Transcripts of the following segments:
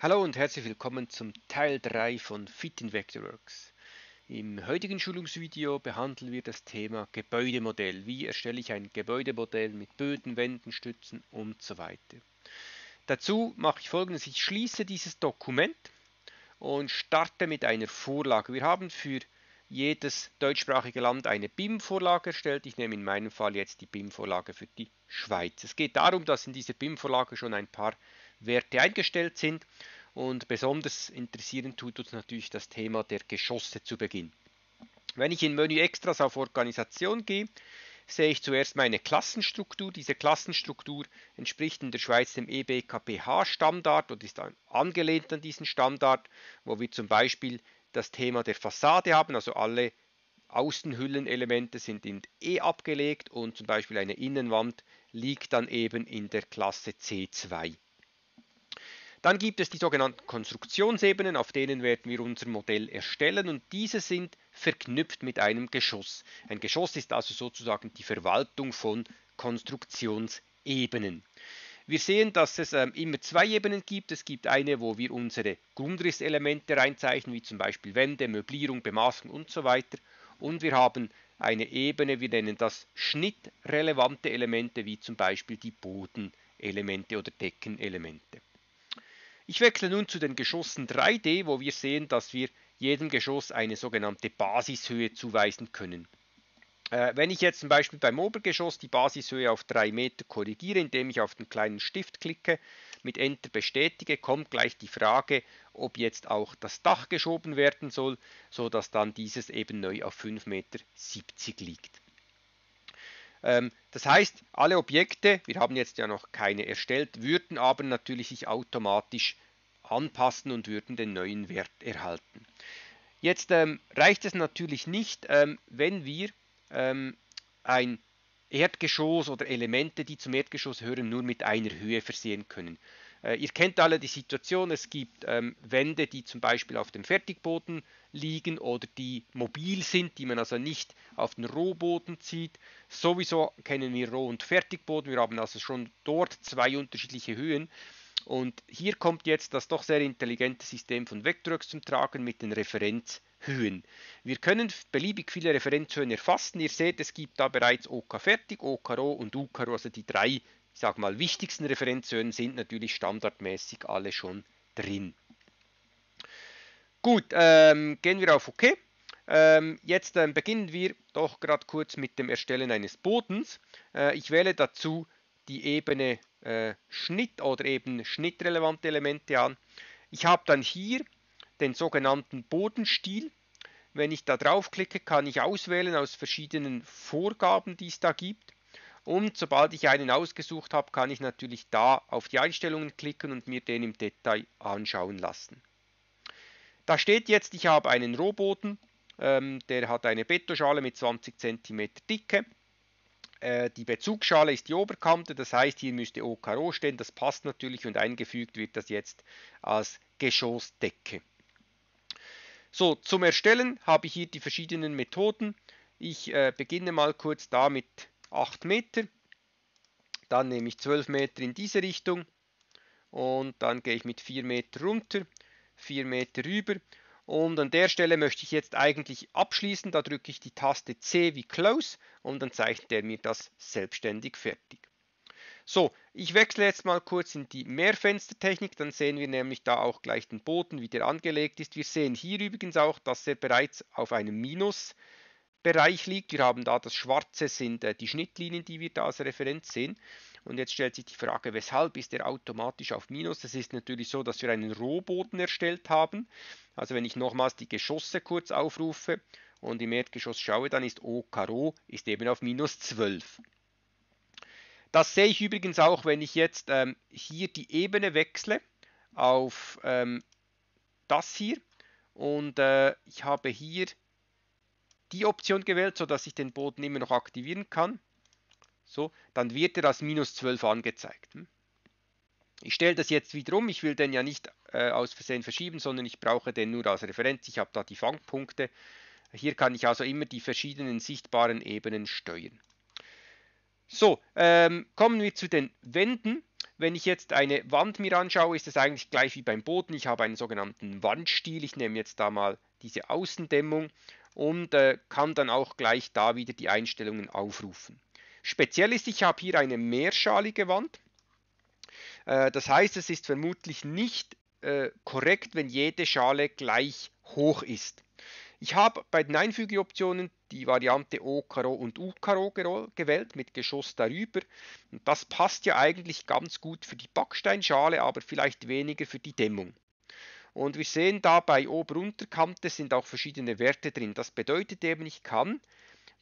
Hallo und herzlich willkommen zum Teil 3 von Fit in Vectorworks. Im heutigen Schulungsvideo behandeln wir das Thema Gebäudemodell. Wie erstelle ich ein Gebäudemodell mit Böden, Wänden, Stützen und so weiter. Dazu mache ich folgendes. Ich schließe dieses Dokument und starte mit einer Vorlage. Wir haben für jedes deutschsprachige Land eine BIM-Vorlage erstellt. Ich nehme in meinem Fall jetzt die BIM-Vorlage für die Schweiz. Es geht darum, dass in dieser BIM-Vorlage schon ein paar Werte eingestellt sind. Und besonders interessieren tut uns natürlich das Thema der Geschosse zu Beginn. Wenn ich in Menü Extras auf Organisation gehe, sehe ich zuerst meine Klassenstruktur. Diese Klassenstruktur entspricht in der Schweiz dem EBKPH-Standard und ist angelehnt an diesen Standard, wo wir zum Beispiel das Thema der Fassade haben, also alle Außenhüllenelemente sind in E abgelegt und zum Beispiel eine Innenwand liegt dann eben in der Klasse C2. Dann gibt es die sogenannten Konstruktionsebenen, auf denen werden wir unser Modell erstellen und diese sind verknüpft mit einem Geschoss. Ein Geschoss ist also sozusagen die Verwaltung von Konstruktionsebenen. Wir sehen, dass es ähm, immer zwei Ebenen gibt. Es gibt eine, wo wir unsere Grundrisselemente reinzeichnen, wie zum Beispiel Wände, Möblierung, Bemaßung und so weiter. Und wir haben eine Ebene, wir nennen das schnittrelevante Elemente, wie zum Beispiel die Bodenelemente oder Deckenelemente. Ich wechsle nun zu den Geschossen 3D, wo wir sehen, dass wir jedem Geschoss eine sogenannte Basishöhe zuweisen können. Äh, wenn ich jetzt zum Beispiel beim Obergeschoss die Basishöhe auf 3 Meter korrigiere, indem ich auf den kleinen Stift klicke, mit Enter bestätige, kommt gleich die Frage, ob jetzt auch das Dach geschoben werden soll, sodass dann dieses eben neu auf 5,70 Meter liegt. Ähm, das heißt, alle Objekte, wir haben jetzt ja noch keine erstellt, würden aber natürlich sich automatisch anpassen und würden den neuen Wert erhalten. Jetzt ähm, reicht es natürlich nicht, ähm, wenn wir ähm, ein Erdgeschoss oder Elemente, die zum Erdgeschoss hören, nur mit einer Höhe versehen können. Äh, ihr kennt alle die Situation, es gibt ähm, Wände, die zum Beispiel auf dem Fertigboden liegen oder die mobil sind, die man also nicht auf den Rohboden zieht. Sowieso kennen wir Roh- und Fertigboden, wir haben also schon dort zwei unterschiedliche Höhen. Und hier kommt jetzt das doch sehr intelligente System von Vectorworks zum Tragen mit den Referenzhöhen. Wir können beliebig viele Referenzhöhen erfassen. Ihr seht, es gibt da bereits OK fertig, OK roh und UK roh, also die drei ich sag mal, wichtigsten Referenzhöhen sind natürlich standardmäßig alle schon drin. Gut, ähm, gehen wir auf OK. Ähm, jetzt ähm, beginnen wir doch gerade kurz mit dem Erstellen eines Bodens. Äh, ich wähle dazu die Ebene äh, Schnitt oder eben schnittrelevante Elemente an. Ich habe dann hier den sogenannten Bodenstil. Wenn ich da draufklicke, kann ich auswählen aus verschiedenen Vorgaben, die es da gibt. Und sobald ich einen ausgesucht habe, kann ich natürlich da auf die Einstellungen klicken und mir den im Detail anschauen lassen. Da steht jetzt, ich habe einen Rohboden, ähm, der hat eine Bettoschale mit 20 cm Dicke. Äh, die Bezugsschale ist die Oberkante, das heißt, hier müsste OKRO stehen, das passt natürlich und eingefügt wird das jetzt als Geschossdecke. So, zum Erstellen habe ich hier die verschiedenen Methoden. Ich äh, beginne mal kurz damit 8 Meter. Dann nehme ich 12 Meter in diese Richtung und dann gehe ich mit 4 Meter runter, 4 Meter rüber. Und an der Stelle möchte ich jetzt eigentlich abschließen. Da drücke ich die Taste C wie Close und dann zeichnet er mir das selbstständig fertig. So, ich wechsle jetzt mal kurz in die Mehrfenstertechnik, dann sehen wir nämlich da auch gleich den Boden, wie der angelegt ist. Wir sehen hier übrigens auch, dass er bereits auf einem Minus Bereich liegt. Wir haben da das Schwarze sind äh, die Schnittlinien, die wir da als Referenz sehen. Und jetzt stellt sich die Frage, weshalb ist der automatisch auf Minus? Das ist natürlich so, dass wir einen Rohboden erstellt haben. Also wenn ich nochmals die Geschosse kurz aufrufe und im Erdgeschoss schaue, dann ist O Karo ist eben auf Minus 12. Das sehe ich übrigens auch, wenn ich jetzt ähm, hier die Ebene wechsle auf ähm, das hier. Und äh, ich habe hier die Option gewählt, sodass ich den Boden immer noch aktivieren kann. So, dann wird er als minus 12 angezeigt. Hm? Ich stelle das jetzt wieder um. Ich will den ja nicht äh, aus Versehen verschieben, sondern ich brauche den nur als Referenz. Ich habe da die Fangpunkte. Hier kann ich also immer die verschiedenen sichtbaren Ebenen steuern. So, ähm, kommen wir zu den Wänden. Wenn ich jetzt eine Wand mir anschaue, ist es eigentlich gleich wie beim Boden. Ich habe einen sogenannten Wandstil. Ich nehme jetzt da mal diese Außendämmung und äh, kann dann auch gleich da wieder die Einstellungen aufrufen. Speziell ist, ich habe hier eine mehrschalige Wand. Äh, das heißt, es ist vermutlich nicht äh, korrekt, wenn jede Schale gleich hoch ist. Ich habe bei den Einfügeoptionen die Variante O Karo und U Karo gewählt mit Geschoss darüber. Und das passt ja eigentlich ganz gut für die Backsteinschale, aber vielleicht weniger für die Dämmung. Und wir sehen da bei Ober-Unterkante sind auch verschiedene Werte drin. Das bedeutet eben, ich kann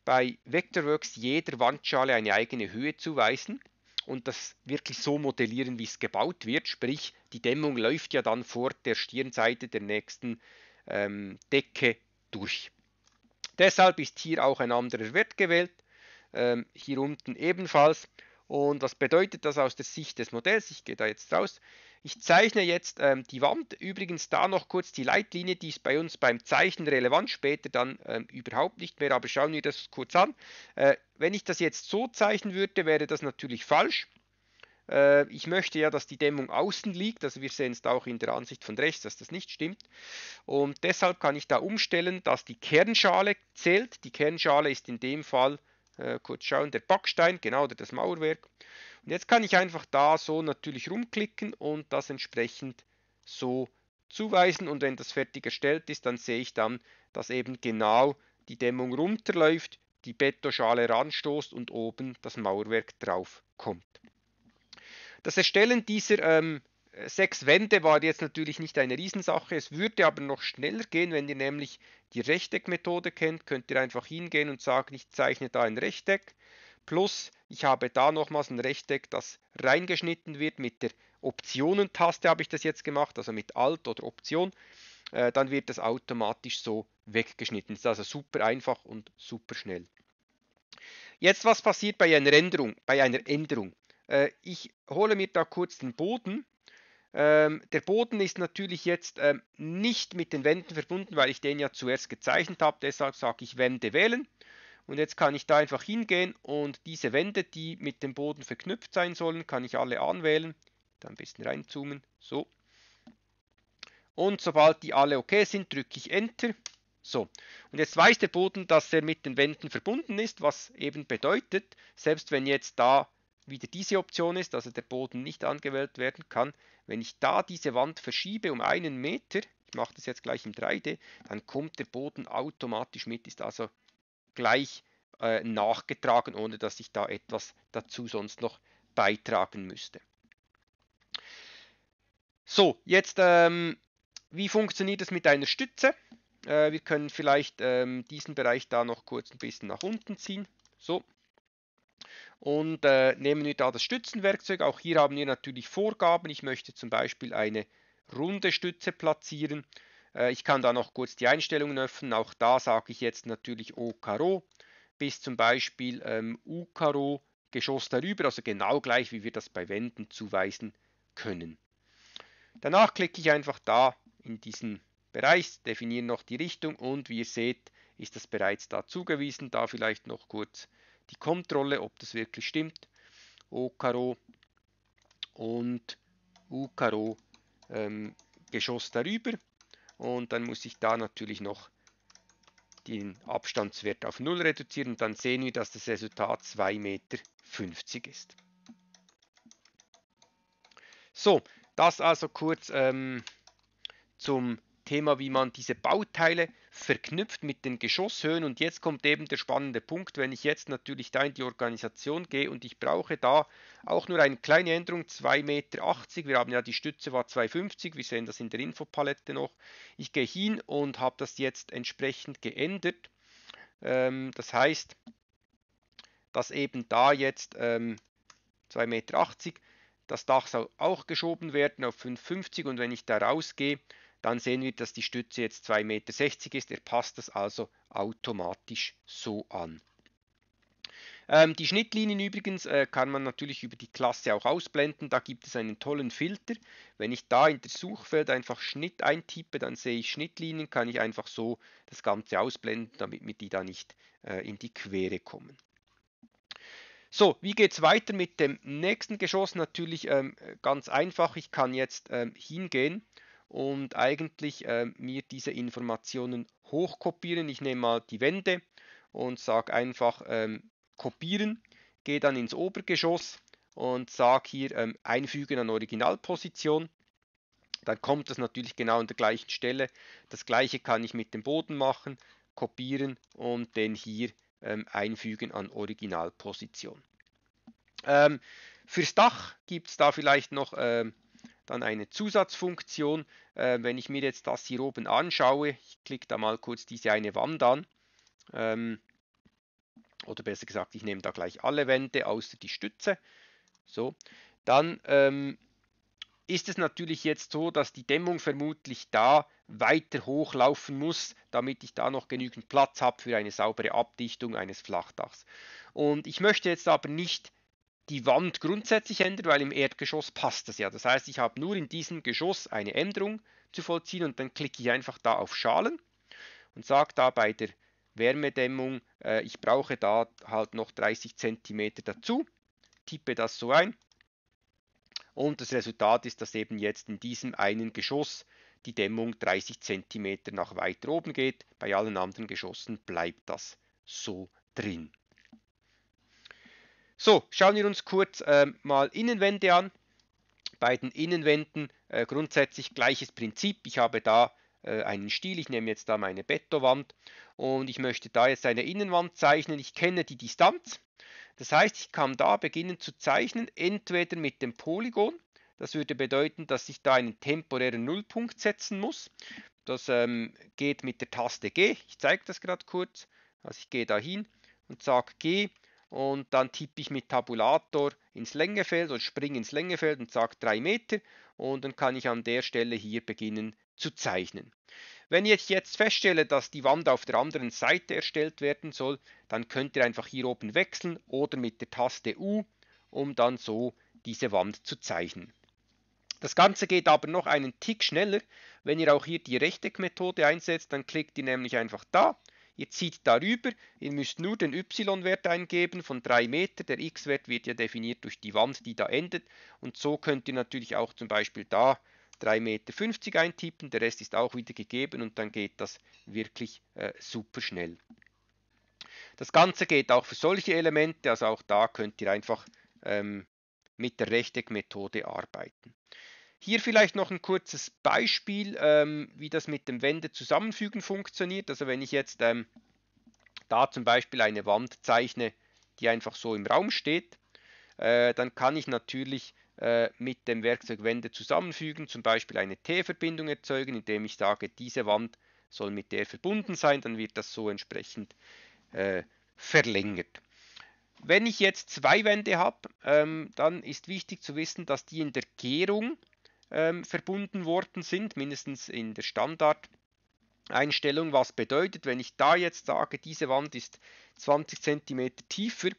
bei Vectorworks jeder Wandschale eine eigene Höhe zuweisen und das wirklich so modellieren, wie es gebaut wird. Sprich, die Dämmung läuft ja dann vor der Stirnseite der nächsten ähm, Decke durch. Deshalb ist hier auch ein anderer Wert gewählt, ähm, hier unten ebenfalls. Und was bedeutet das aus der Sicht des Modells? Ich gehe da jetzt raus. Ich zeichne jetzt ähm, die Wand. Übrigens da noch kurz die Leitlinie, die ist bei uns beim Zeichnen relevant, später dann ähm, überhaupt nicht mehr, aber schauen wir das kurz an. Äh, wenn ich das jetzt so zeichnen würde, wäre das natürlich falsch. Äh, ich möchte ja, dass die Dämmung außen liegt, also wir sehen es da auch in der Ansicht von rechts, dass das nicht stimmt. Und deshalb kann ich da umstellen, dass die Kernschale zählt. Die Kernschale ist in dem Fall, äh, kurz schauen, der Backstein, genau, oder das Mauerwerk. Und jetzt kann ich einfach da so natürlich rumklicken und das entsprechend so zuweisen. Und wenn das fertig erstellt ist, dann sehe ich dann, dass eben genau die Dämmung runterläuft, die Betonschale ranstoßt und oben das Mauerwerk drauf kommt. Das Erstellen dieser ähm, sechs Wände war jetzt natürlich nicht eine Riesensache. Es würde aber noch schneller gehen, wenn ihr nämlich die Rechteckmethode kennt, könnt ihr einfach hingehen und sagen, ich zeichne da ein Rechteck. Plus, ich habe da nochmals ein Rechteck, das reingeschnitten wird. Mit der Optionentaste habe ich das jetzt gemacht, also mit Alt oder Option. Äh, dann wird das automatisch so weggeschnitten. Das ist also super einfach und super schnell. Jetzt, was passiert bei einer Änderung? Bei einer Änderung. Äh, ich hole mir da kurz den Boden. Ähm, der Boden ist natürlich jetzt ähm, nicht mit den Wänden verbunden, weil ich den ja zuerst gezeichnet habe. Deshalb sage ich Wände wählen. Und jetzt kann ich da einfach hingehen und diese Wände, die mit dem Boden verknüpft sein sollen, kann ich alle anwählen. Dann ein bisschen reinzoomen. So. Und sobald die alle okay sind, drücke ich Enter. So, und jetzt weiß der Boden, dass er mit den Wänden verbunden ist, was eben bedeutet, selbst wenn jetzt da wieder diese Option ist, also der Boden nicht angewählt werden kann, wenn ich da diese Wand verschiebe um einen Meter, ich mache das jetzt gleich im 3D, dann kommt der Boden automatisch mit, ist also gleich äh, nachgetragen, ohne dass ich da etwas dazu sonst noch beitragen müsste. So, jetzt, ähm, wie funktioniert es mit einer Stütze? Äh, wir können vielleicht ähm, diesen Bereich da noch kurz ein bisschen nach unten ziehen. So. Und äh, nehmen wir da das Stützenwerkzeug. Auch hier haben wir natürlich Vorgaben. Ich möchte zum Beispiel eine runde Stütze platzieren äh, ich kann da noch kurz die Einstellungen öffnen. Auch da sage ich jetzt natürlich O Karo bis zum Beispiel ähm, U Karo Geschoss darüber, also genau gleich wie wir das bei Wänden zuweisen können. Danach klicke ich einfach da in diesen Bereich, definiere noch die Richtung und wie ihr seht, ist das bereits da zugewiesen. Da vielleicht noch kurz die Kontrolle, ob das wirklich stimmt. O Karo und U Karo ähm, Geschoss darüber. Und dann muss ich da natürlich noch den Abstandswert auf 0 reduzieren und dann sehen wir, dass das Resultat 2,50 Meter ist. So, das also kurz ähm, zum Thema, wie man diese Bauteile verknüpft mit den Geschosshöhen. Und jetzt kommt eben der spannende Punkt, wenn ich jetzt natürlich da in die Organisation gehe und ich brauche da auch nur eine kleine Änderung, 2,80 Meter. Wir haben ja die Stütze war 2,50, wir sehen das in der Infopalette noch. Ich gehe hin und habe das jetzt entsprechend geändert. Ähm, das heißt, dass eben da jetzt 2,80 ähm, Meter das Dach soll auch geschoben werden auf 5,50 Meter und wenn ich da rausgehe, dann sehen wir, dass die Stütze jetzt 2,60 Meter ist. Er passt das also automatisch so an. Ähm, die Schnittlinien übrigens äh, kann man natürlich über die Klasse auch ausblenden. Da gibt es einen tollen Filter. Wenn ich da in das Suchfeld einfach Schnitt eintippe, dann sehe ich Schnittlinien, kann ich einfach so das Ganze ausblenden, damit mir die da nicht äh, in die Quere kommen. So, wie geht es weiter mit dem nächsten Geschoss? Natürlich ähm, ganz einfach. Ich kann jetzt ähm, hingehen und eigentlich äh, mir diese Informationen hochkopieren. Ich nehme mal die Wände und sage einfach ähm, kopieren, gehe dann ins Obergeschoss und sage hier ähm, einfügen an Originalposition. Dann kommt das natürlich genau an der gleichen Stelle. Das gleiche kann ich mit dem Boden machen, kopieren und den hier ähm, einfügen an Originalposition. Ähm, fürs Dach gibt es da vielleicht noch ähm, dann eine Zusatzfunktion. Äh, wenn ich mir jetzt das hier oben anschaue, ich klicke da mal kurz diese eine Wand an. Ähm, oder besser gesagt, ich nehme da gleich alle Wände außer die Stütze. So, dann ähm, ist es natürlich jetzt so, dass die Dämmung vermutlich da weiter hochlaufen muss, damit ich da noch genügend Platz habe für eine saubere Abdichtung eines Flachdachs. Und ich möchte jetzt aber nicht die Wand grundsätzlich ändert, weil im Erdgeschoss passt das ja. Das heißt, ich habe nur in diesem Geschoss eine Änderung zu vollziehen und dann klicke ich einfach da auf Schalen und sage da bei der Wärmedämmung, äh, ich brauche da halt noch 30 cm dazu, tippe das so ein und das Resultat ist, dass eben jetzt in diesem einen Geschoss die Dämmung 30 cm nach weiter oben geht, bei allen anderen Geschossen bleibt das so drin. So, schauen wir uns kurz äh, mal Innenwände an. Bei den Innenwänden äh, grundsätzlich gleiches Prinzip. Ich habe da äh, einen Stil, ich nehme jetzt da meine Bettowand und ich möchte da jetzt eine Innenwand zeichnen. Ich kenne die Distanz. Das heißt, ich kann da beginnen zu zeichnen, entweder mit dem Polygon. Das würde bedeuten, dass ich da einen temporären Nullpunkt setzen muss. Das ähm, geht mit der Taste G. Ich zeige das gerade kurz. Also ich gehe da hin und sage G und dann tippe ich mit Tabulator ins Längefeld und springe ins Längefeld und sage 3 Meter und dann kann ich an der Stelle hier beginnen zu zeichnen. Wenn ich jetzt feststelle, dass die Wand auf der anderen Seite erstellt werden soll, dann könnt ihr einfach hier oben wechseln oder mit der Taste U, um dann so diese Wand zu zeichnen. Das Ganze geht aber noch einen Tick schneller, wenn ihr auch hier die Rechteckmethode einsetzt, dann klickt ihr nämlich einfach da Ihr zieht darüber, ihr müsst nur den y-Wert eingeben von 3 Meter. Der x-Wert wird ja definiert durch die Wand, die da endet. Und so könnt ihr natürlich auch zum Beispiel da 3,50 Meter eintippen. Der Rest ist auch wieder gegeben und dann geht das wirklich äh, super schnell. Das Ganze geht auch für solche Elemente, also auch da könnt ihr einfach ähm, mit der Rechteckmethode arbeiten. Hier vielleicht noch ein kurzes Beispiel, ähm, wie das mit dem Wände zusammenfügen funktioniert. Also wenn ich jetzt ähm, da zum Beispiel eine Wand zeichne, die einfach so im Raum steht, äh, dann kann ich natürlich äh, mit dem Werkzeug Wände zusammenfügen, zum Beispiel eine T-Verbindung erzeugen, indem ich sage, diese Wand soll mit der verbunden sein, dann wird das so entsprechend äh, verlängert. Wenn ich jetzt zwei Wände habe, ähm, dann ist wichtig zu wissen, dass die in der Gärung ähm, verbunden worden sind, mindestens in der Standardeinstellung, was bedeutet, wenn ich da jetzt sage, diese Wand ist 20 cm tiefer,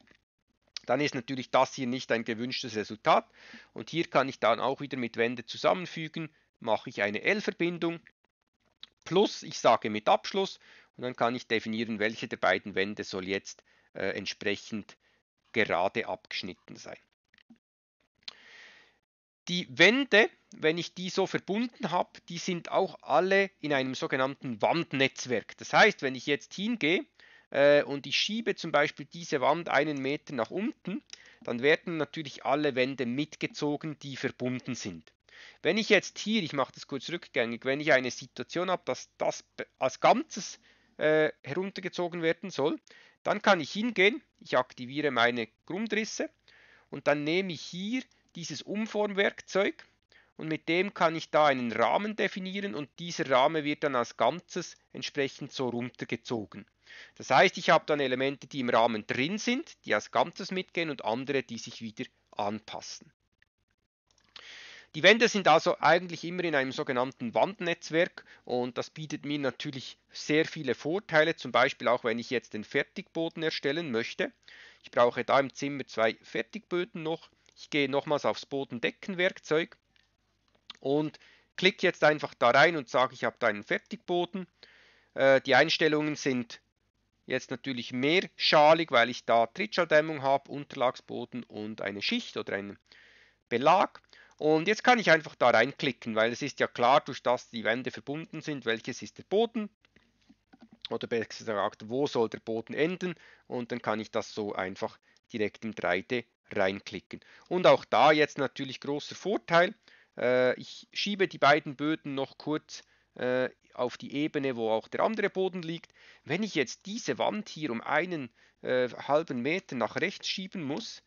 dann ist natürlich das hier nicht ein gewünschtes Resultat. Und hier kann ich dann auch wieder mit Wände zusammenfügen, mache ich eine L-Verbindung, plus ich sage mit Abschluss und dann kann ich definieren, welche der beiden Wände soll jetzt äh, entsprechend gerade abgeschnitten sein. Die Wände wenn ich die so verbunden habe, die sind auch alle in einem sogenannten Wandnetzwerk. Das heißt, wenn ich jetzt hingehe äh, und ich schiebe zum Beispiel diese Wand einen Meter nach unten, dann werden natürlich alle Wände mitgezogen, die verbunden sind. Wenn ich jetzt hier, ich mache das kurz rückgängig, wenn ich eine Situation habe, dass das als Ganzes äh, heruntergezogen werden soll, dann kann ich hingehen, ich aktiviere meine Grundrisse und dann nehme ich hier dieses Umformwerkzeug, und mit dem kann ich da einen Rahmen definieren und dieser Rahmen wird dann als Ganzes entsprechend so runtergezogen. Das heißt, ich habe dann Elemente, die im Rahmen drin sind, die als Ganzes mitgehen und andere, die sich wieder anpassen. Die Wände sind also eigentlich immer in einem sogenannten Wandnetzwerk und das bietet mir natürlich sehr viele Vorteile, zum Beispiel auch wenn ich jetzt den Fertigboden erstellen möchte. Ich brauche da im Zimmer zwei Fertigböden noch. Ich gehe nochmals aufs Bodendeckenwerkzeug und klicke jetzt einfach da rein und sage, ich habe da einen Fertigboden. Äh, die Einstellungen sind jetzt natürlich mehr schalig, weil ich da Trittschalldämmung habe, Unterlagsboden und eine Schicht oder einen Belag. Und jetzt kann ich einfach da reinklicken, weil es ist ja klar, durch das die Wände verbunden sind, welches ist der Boden oder besser gesagt, wo soll der Boden enden und dann kann ich das so einfach direkt im 3D reinklicken. Und auch da jetzt natürlich großer Vorteil, äh, ich schiebe die beiden Böden noch kurz äh, auf die Ebene, wo auch der andere Boden liegt. Wenn ich jetzt diese Wand hier um einen äh, halben Meter nach rechts schieben muss,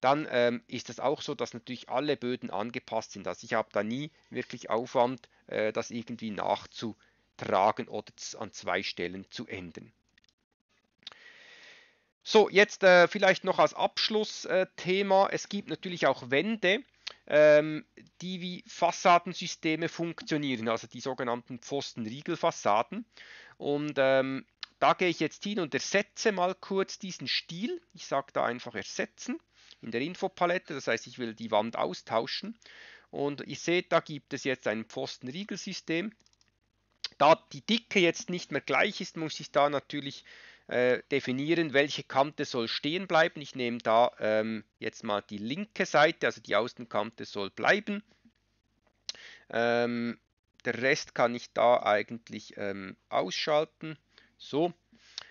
dann ähm, ist das auch so, dass natürlich alle Böden angepasst sind. Also ich habe da nie wirklich Aufwand, äh, das irgendwie nachzutragen oder an zwei Stellen zu ändern. So, jetzt äh, vielleicht noch als Abschlussthema. Äh, es gibt natürlich auch Wände ähm, die wie Fassadensysteme funktionieren, also die sogenannten Pfostenriegelfassaden. Und ähm, da gehe ich jetzt hin und ersetze mal kurz diesen Stil. Ich sage da einfach ersetzen in der Infopalette, das heißt, ich will die Wand austauschen. Und ihr seht, da gibt es jetzt ein Pfostenriegelsystem. Da die Dicke jetzt nicht mehr gleich ist, muss ich da natürlich äh, definieren, welche Kante soll stehen bleiben. Ich nehme da ähm, jetzt mal die linke Seite, also die Außenkante soll bleiben. Ähm, der Rest kann ich da eigentlich ähm, ausschalten. So.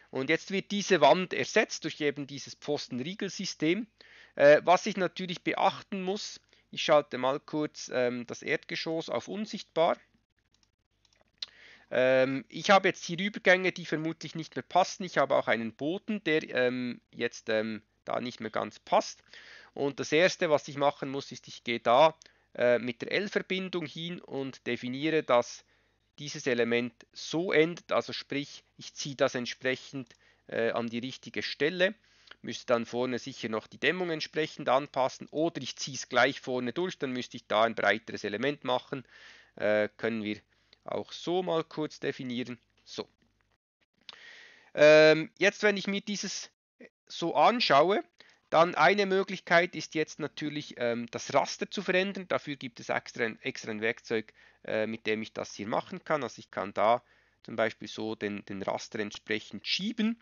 Und jetzt wird diese Wand ersetzt durch eben dieses Pfostenriegelsystem. Äh, was ich natürlich beachten muss, ich schalte mal kurz ähm, das Erdgeschoss auf unsichtbar. Ähm, ich habe jetzt hier Übergänge, die vermutlich nicht mehr passen. Ich habe auch einen Boden, der ähm, jetzt ähm, da nicht mehr ganz passt. Und das erste, was ich machen muss, ist, ich gehe da äh, mit der L-Verbindung hin und definiere, dass dieses Element so endet. Also sprich, ich ziehe das entsprechend äh, an die richtige Stelle müsste dann vorne sicher noch die Dämmung entsprechend anpassen oder ich ziehe es gleich vorne durch, dann müsste ich da ein breiteres Element machen, äh, können wir auch so mal kurz definieren. So. Ähm, jetzt, wenn ich mir dieses äh, so anschaue, dann eine Möglichkeit ist jetzt natürlich ähm, das Raster zu verändern. Dafür gibt es extra ein, extra ein Werkzeug, äh, mit dem ich das hier machen kann. Also ich kann da zum Beispiel so den, den Raster entsprechend schieben.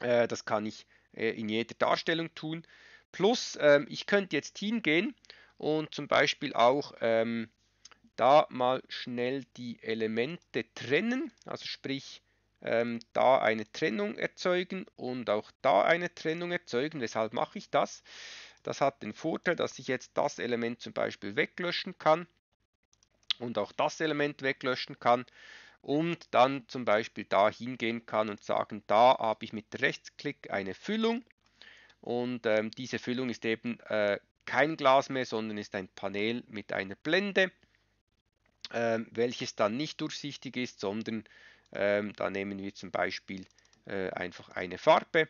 Äh, das kann ich äh, in jeder Darstellung tun. Plus, ähm, ich könnte jetzt hingehen und zum Beispiel auch ähm, da mal schnell die Elemente trennen, also sprich ähm, da eine Trennung erzeugen und auch da eine Trennung erzeugen. Weshalb mache ich das? Das hat den Vorteil, dass ich jetzt das Element zum Beispiel weglöschen kann und auch das Element weglöschen kann und dann zum Beispiel da hingehen kann und sagen, da habe ich mit Rechtsklick eine Füllung und ähm, diese Füllung ist eben äh, kein Glas mehr, sondern ist ein Panel mit einer Blende. Ähm, welches dann nicht durchsichtig ist, sondern ähm, da nehmen wir zum Beispiel äh, einfach eine Farbe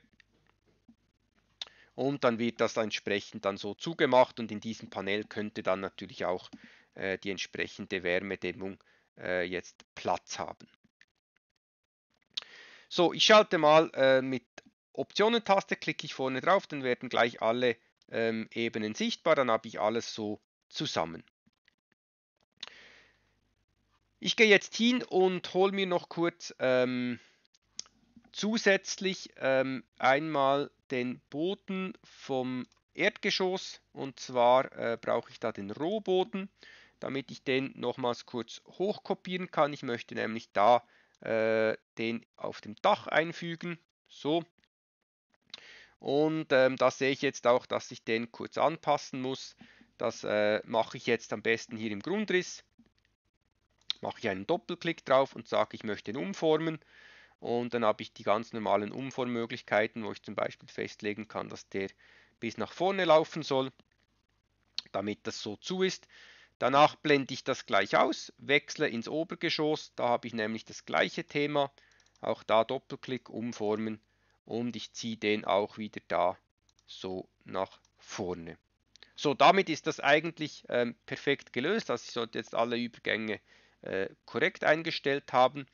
und dann wird das entsprechend dann so zugemacht und in diesem Panel könnte dann natürlich auch äh, die entsprechende Wärmedämmung äh, jetzt Platz haben. So, ich schalte mal äh, mit Optionen-Taste, klicke ich vorne drauf, dann werden gleich alle ähm, Ebenen sichtbar, dann habe ich alles so zusammen. Ich gehe jetzt hin und hole mir noch kurz ähm, zusätzlich ähm, einmal den Boden vom Erdgeschoss und zwar äh, brauche ich da den Rohboden, damit ich den nochmals kurz hochkopieren kann. Ich möchte nämlich da äh, den auf dem Dach einfügen. So. Und ähm, da sehe ich jetzt auch, dass ich den kurz anpassen muss. Das äh, mache ich jetzt am besten hier im Grundriss mache ich einen Doppelklick drauf und sage, ich möchte ihn umformen. Und dann habe ich die ganz normalen Umformmöglichkeiten, wo ich zum Beispiel festlegen kann, dass der bis nach vorne laufen soll, damit das so zu ist. Danach blende ich das gleich aus, wechsle ins Obergeschoss, da habe ich nämlich das gleiche Thema. Auch da Doppelklick umformen und ich ziehe den auch wieder da so nach vorne. So, damit ist das eigentlich ähm, perfekt gelöst. Also ich sollte jetzt alle Übergänge äh, korrekt eingestellt haben.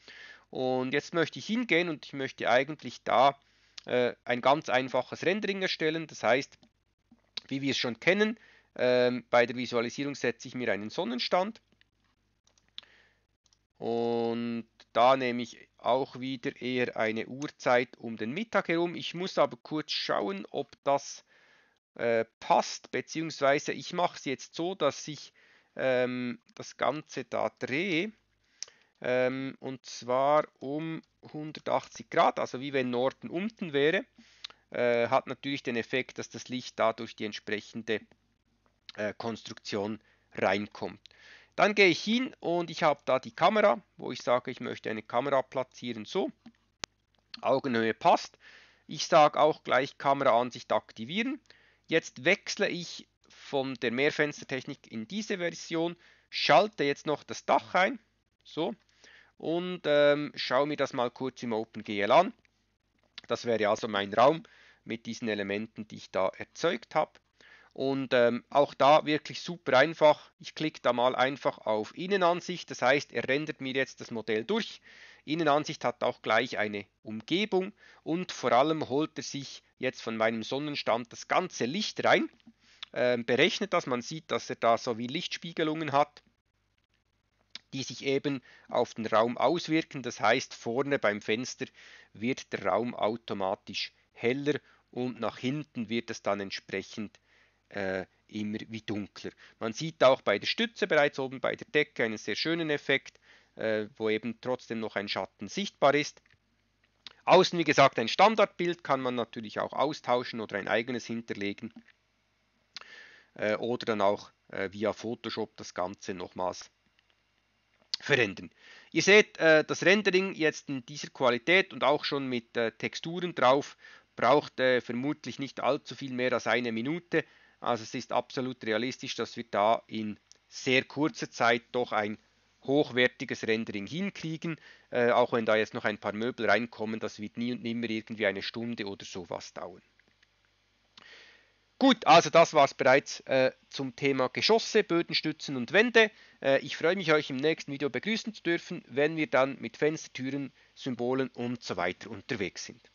Und jetzt möchte ich hingehen und ich möchte eigentlich da äh, ein ganz einfaches Rendering erstellen. Das heißt, wie wir es schon kennen, ähm, bei der Visualisierung setze ich mir einen Sonnenstand. Und da nehme ich auch wieder eher eine Uhrzeit um den Mittag herum. Ich muss aber kurz schauen, ob das äh, passt, beziehungsweise ich mache es jetzt so, dass ich ähm, das Ganze da drehe, ähm, und zwar um 180 Grad, also wie wenn Norden unten wäre, äh, hat natürlich den Effekt, dass das Licht da durch die entsprechende äh, Konstruktion reinkommt. Dann gehe ich hin und ich habe da die Kamera, wo ich sage, ich möchte eine Kamera platzieren, so. Augenhöhe passt. Ich sage auch gleich Kameraansicht aktivieren. Jetzt wechsle ich von der Mehrfenstertechnik in diese Version, schalte jetzt noch das Dach ein, so, und ähm, schaue mir das mal kurz im OpenGL an. Das wäre also mein Raum mit diesen Elementen, die ich da erzeugt habe. Und ähm, auch da wirklich super einfach. Ich klicke da mal einfach auf Innenansicht. Das heißt, er rendert mir jetzt das Modell durch. Innenansicht hat auch gleich eine Umgebung und vor allem holt er sich jetzt von meinem Sonnenstand das ganze Licht rein. Ähm, berechnet das. Man sieht, dass er da so wie Lichtspiegelungen hat, die sich eben auf den Raum auswirken. Das heißt, vorne beim Fenster wird der Raum automatisch heller und nach hinten wird es dann entsprechend äh, immer wie dunkler. Man sieht auch bei der Stütze bereits oben bei der Decke einen sehr schönen Effekt, äh, wo eben trotzdem noch ein Schatten sichtbar ist. Außen, wie gesagt, ein Standardbild kann man natürlich auch austauschen oder ein eigenes hinterlegen äh, oder dann auch äh, via Photoshop das Ganze nochmals verändern. Ihr seht äh, das Rendering jetzt in dieser Qualität und auch schon mit äh, Texturen drauf, braucht äh, vermutlich nicht allzu viel mehr als eine Minute. Also es ist absolut realistisch, dass wir da in sehr kurzer Zeit doch ein hochwertiges Rendering hinkriegen, äh, auch wenn da jetzt noch ein paar Möbel reinkommen, das wird nie und nimmer irgendwie eine Stunde oder sowas dauern. Gut, also das war es bereits äh, zum Thema Geschosse, Bödenstützen und Wände. Äh, ich freue mich, euch im nächsten Video begrüßen zu dürfen, wenn wir dann mit Fenstertüren, Symbolen und so weiter unterwegs sind.